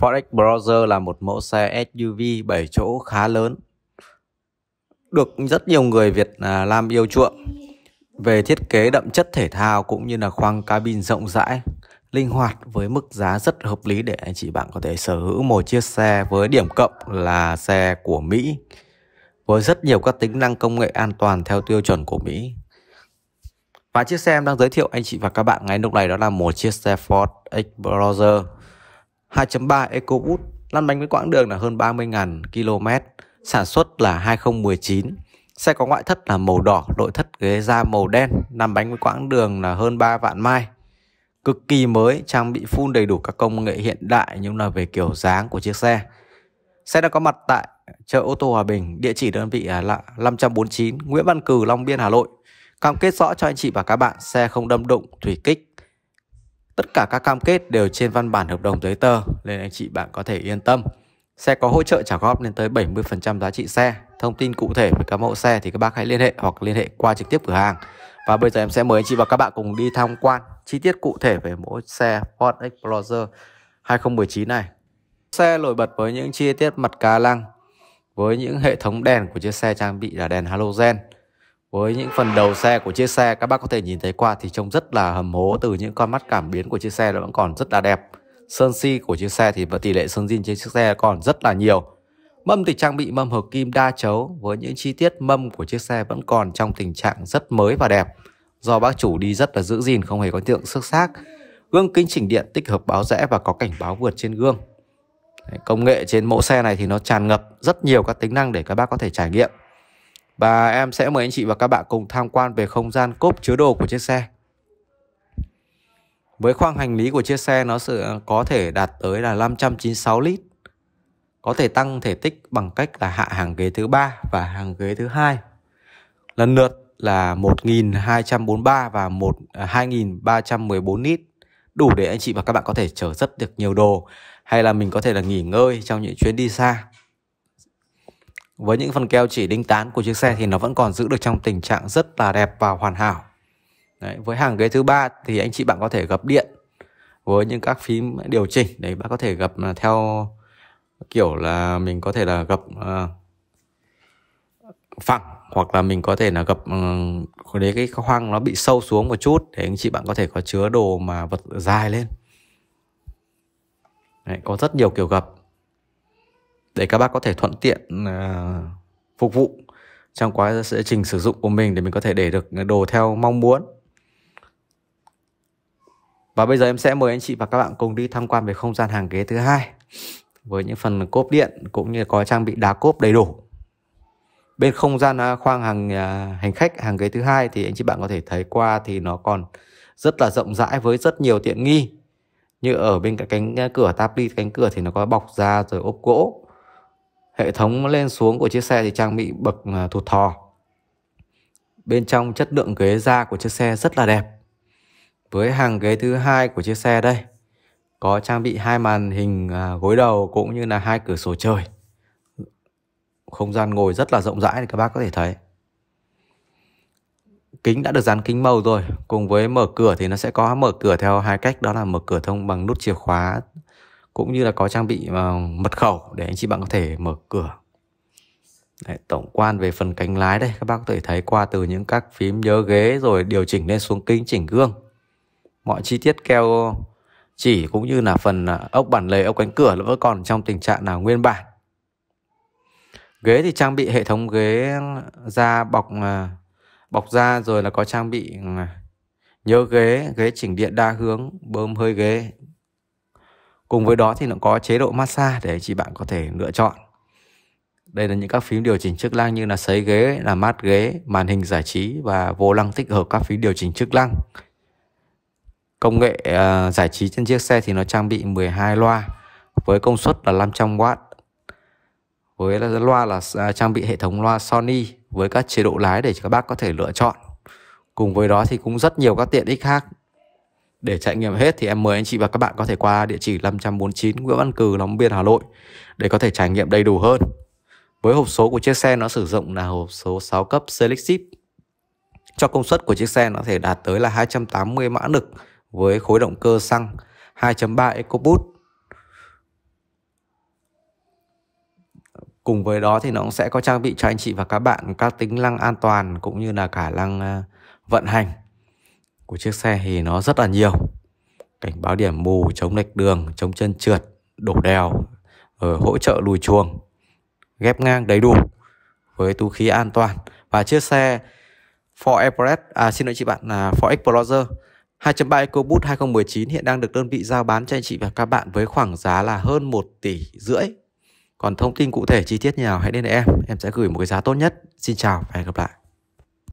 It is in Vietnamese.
Ford Explorer là một mẫu xe SUV 7 chỗ khá lớn được rất nhiều người Việt Nam à, yêu chuộng về thiết kế đậm chất thể thao cũng như là khoang cabin rộng rãi linh hoạt với mức giá rất hợp lý để anh chị bạn có thể sở hữu một chiếc xe với điểm cộng là xe của Mỹ với rất nhiều các tính năng công nghệ an toàn theo tiêu chuẩn của Mỹ và chiếc xe em đang giới thiệu anh chị và các bạn ngay lúc này đó là một chiếc xe Ford Explorer 2.3 EcoBoost lăn bánh với quãng đường là hơn 30.000 km, sản xuất là 2019. Xe có ngoại thất là màu đỏ, nội thất ghế da màu đen, lăn bánh với quãng đường là hơn 3 vạn mai. Cực kỳ mới, trang bị full đầy đủ các công nghệ hiện đại nhưng là về kiểu dáng của chiếc xe. Xe đã có mặt tại chợ ô tô Hòa Bình, địa chỉ đơn vị là 549 Nguyễn Văn Cừ, Long Biên, Hà Nội. Cam kết rõ cho anh chị và các bạn xe không đâm đụng, thủy kích, Tất cả các cam kết đều trên văn bản hợp đồng giấy tờ nên anh chị bạn có thể yên tâm. Xe có hỗ trợ trả góp lên tới 70% giá trị xe. Thông tin cụ thể về các mẫu xe thì các bác hãy liên hệ hoặc liên hệ qua trực tiếp cửa hàng. Và bây giờ em sẽ mời anh chị và các bạn cùng đi tham quan chi tiết cụ thể về mẫu xe Ford Explorer 2019 này. Xe nổi bật với những chi tiết mặt ca lăng với những hệ thống đèn của chiếc xe trang bị là đèn halogen với những phần đầu xe của chiếc xe các bác có thể nhìn thấy qua thì trông rất là hầm hố từ những con mắt cảm biến của chiếc xe nó vẫn còn rất là đẹp. Sơn si của chiếc xe thì và tỷ lệ sơn zin trên chiếc xe còn rất là nhiều. Mâm thì trang bị mâm hợp kim đa chấu với những chi tiết mâm của chiếc xe vẫn còn trong tình trạng rất mới và đẹp. Do bác chủ đi rất là giữ gìn không hề có tượng xước xác. Gương kính chỉnh điện tích hợp báo rẽ và có cảnh báo vượt trên gương. Công nghệ trên mẫu xe này thì nó tràn ngập rất nhiều các tính năng để các bác có thể trải nghiệm và em sẽ mời anh chị và các bạn cùng tham quan về không gian cốp chứa đồ của chiếc xe. Với khoang hành lý của chiếc xe nó sẽ có thể đạt tới là 596 lít. Có thể tăng thể tích bằng cách là hạ hàng ghế thứ ba và hàng ghế thứ hai. Lần lượt là 1243 và 1 2314 à, lít. Đủ để anh chị và các bạn có thể chở rất được nhiều đồ hay là mình có thể là nghỉ ngơi trong những chuyến đi xa. Với những phần keo chỉ đinh tán của chiếc xe thì nó vẫn còn giữ được trong tình trạng rất là đẹp và hoàn hảo. Đấy, với hàng ghế thứ ba thì anh chị bạn có thể gập điện với những các phím điều chỉnh đấy bạn có thể gập à, theo kiểu là mình có thể là gập uh, phẳng hoặc là mình có thể là gập uh, để cái khoang nó bị sâu xuống một chút để anh chị bạn có thể có chứa đồ mà vật dài lên đấy, có rất nhiều kiểu gập để các bác có thể thuận tiện à, phục vụ trong quá trình sử dụng của mình để mình có thể để được đồ theo mong muốn và bây giờ em sẽ mời anh chị và các bạn cùng đi tham quan về không gian hàng ghế thứ hai với những phần cốp điện cũng như có trang bị đá cốp đầy đủ. Bên không gian à, khoang hàng à, hành khách hàng ghế thứ hai thì anh chị bạn có thể thấy qua thì nó còn rất là rộng rãi với rất nhiều tiện nghi. Như ở bên cái cánh cửa táp cánh cửa thì nó có bọc da rồi ốp gỗ Hệ thống lên xuống của chiếc xe thì trang bị bậc à, thụt thò. Bên trong chất lượng ghế da của chiếc xe rất là đẹp. Với hàng ghế thứ hai của chiếc xe đây, có trang bị hai màn hình à, gối đầu cũng như là hai cửa sổ trời. Không gian ngồi rất là rộng rãi thì các bác có thể thấy. Kính đã được dán kính màu rồi, cùng với mở cửa thì nó sẽ có mở cửa theo hai cách đó là mở cửa thông bằng nút chìa khóa cũng như là có trang bị ờ, mật khẩu để anh chị bạn có thể mở cửa Đấy, tổng quan về phần cánh lái đây các bác có thể thấy qua từ những các phím nhớ ghế rồi điều chỉnh lên xuống kính chỉnh gương mọi chi tiết keo chỉ cũng như là phần ờ, ốc bản lề ốc cánh cửa nó vẫn còn trong tình trạng là nguyên bản ghế thì trang bị hệ thống ghế da bọc ờ, bọc da rồi là có trang bị nhớ ghế ghế chỉnh điện đa hướng bơm hơi ghế cùng với đó thì nó có chế độ massage để chị bạn có thể lựa chọn đây là những các phím điều chỉnh chức năng như là sấy ghế là mát ghế màn hình giải trí và vô lăng tích hợp các phím điều chỉnh chức năng công nghệ uh, giải trí trên chiếc xe thì nó trang bị 12 loa với công suất là 500W với loa là à, trang bị hệ thống loa Sony với các chế độ lái để các bác có thể lựa chọn cùng với đó thì cũng rất nhiều các tiện ích khác để trải nghiệm hết thì em mời anh chị và các bạn có thể qua địa chỉ 549 Nguyễn Văn Cừ, Long Biên, Hà Nội để có thể trải nghiệm đầy đủ hơn. Với hộp số của chiếc xe nó sử dụng là hộp số 6 cấp Selective. Cho công suất của chiếc xe nó thể đạt tới là 280 mã lực với khối động cơ xăng 2.3 EcoBoost. Cùng với đó thì nó cũng sẽ có trang bị cho anh chị và các bạn các tính năng an toàn cũng như là khả năng ờ, vận hành của chiếc xe thì nó rất là nhiều cảnh báo điểm mù chống lệch đường chống chân trượt đổ đèo rồi ờ, hỗ trợ lùi chuồng ghép ngang đầy đủ với túi khí an toàn và chiếc xe Ford Everest à xin lỗi chị bạn là Ford Explorer 2.3 EcoBoost 2019 hiện đang được đơn vị giao bán cho anh chị và các bạn với khoảng giá là hơn 1 tỷ rưỡi. Còn thông tin cụ thể chi tiết như nào hãy đến em, em sẽ gửi một cái giá tốt nhất. Xin chào và hẹn gặp lại.